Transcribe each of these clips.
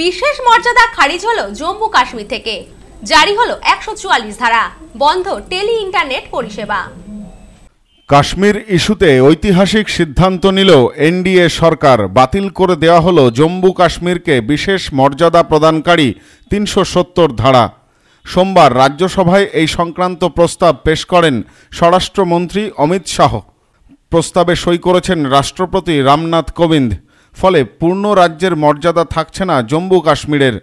বিশেষ মর্যাদা খারিজ হলো জম্মু কাশ্মীর থেকে জারি হলো একশো চুয়াল্লিশ ধারা বন্ধ টেলি ইন্টারনেট পরিষেবা কাশ্মীর ইস্যুতে ঐতিহাসিক সিদ্ধান্ত নিল এনডিএ সরকার বাতিল করে দেওয়া হলো জম্মু কাশ্মীরকে বিশেষ মর্যাদা প্রদানকারী তিনশো সত্তর ধারা সোমবার রাজ্যসভায় এই সংক্রান্ত প্রস্তাব পেশ করেন স্বরাষ্ট্রমন্ত্রী অমিত শাহ প্রস্তাবে সই করেছেন রাষ্ট্রপতি রামনাথ কোবিন্দ ফলে পূর্ণ রাজ্যের মর্যাদা থাকছে না জম্মু কাশ্মীরের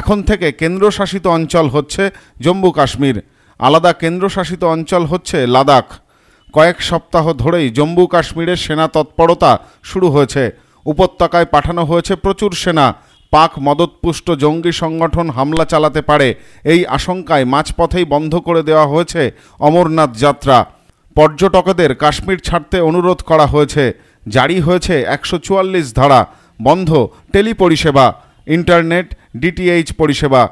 এখন থেকে কেন্দ্রশাসিত অঞ্চল হচ্ছে জম্মু কাশ্মীর আলাদা কেন্দ্রশাসিত অঞ্চল হচ্ছে লাদাখ কয়েক সপ্তাহ ধরেই জম্মু কাশ্মীরের সেনা তৎপরতা শুরু হয়েছে উপত্যকায় পাঠানো হয়েছে প্রচুর সেনা পাক মদতপুষ্ট জঙ্গি সংগঠন হামলা চালাতে পারে এই আশঙ্কায় মাঝপথেই বন্ধ করে দেওয়া হয়েছে অমরনাথ যাত্রা পর্যটকদের কাশ্মীর ছাড়তে অনুরোধ করা হয়েছে জারি হয়েছে একশো চুয়াল্লিশ ধারা বন্ধ টেলি পরিষেবা ইন্টারনেট ডিটিএইচ পরিষেবা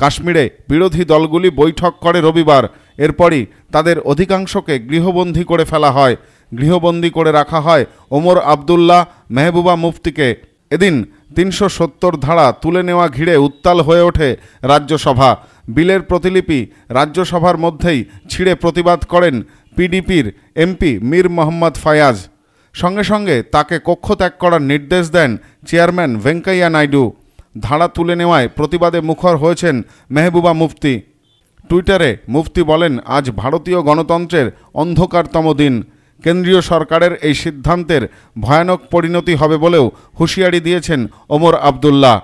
কাশ্মীরে বিরোধী দলগুলি বৈঠক করে রবিবার এরপরই তাদের অধিকাংশকে গৃহবন্দী করে ফেলা হয় গৃহবন্দী করে রাখা হয় ওমর আবদুল্লাহ মেহবুবা মুফতিকে এদিন তিনশো সত্তর ধারা তুলে নেওয়া ঘিরে উত্তাল হয়ে ওঠে রাজ্যসভা বিলের প্রতিলিপি রাজ্যসভার মধ্যেই ছিঁড়ে প্রতিবাদ করেন পিডিপির এমপি মীর মোহাম্মদ ফায়াজ সঙ্গে সঙ্গে তাকে কক্ষ ত্যাগ করার নির্দেশ দেন চেয়ারম্যান ভেঙ্কাইয়া নাইডু ধারা তুলে নেওয়ায় প্রতিবাদে মুখর হয়েছেন মেহবুবা মুফতি টুইটারে মুফতি বলেন আজ ভারতীয় গণতন্ত্রের অন্ধকারতম দিন কেন্দ্রীয় সরকারের এই সিদ্ধান্তের ভয়ানক পরিণতি হবে বলেও হুঁশিয়ারি দিয়েছেন Omar Abdullah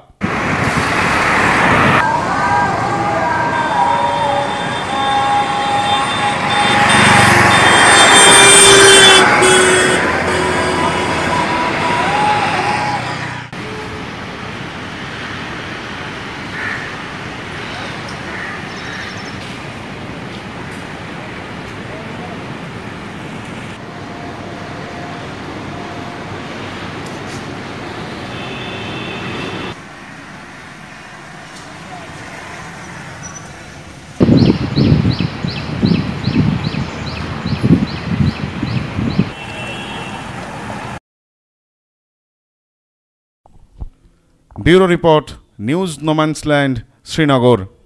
bureau report news no man's land Srinagar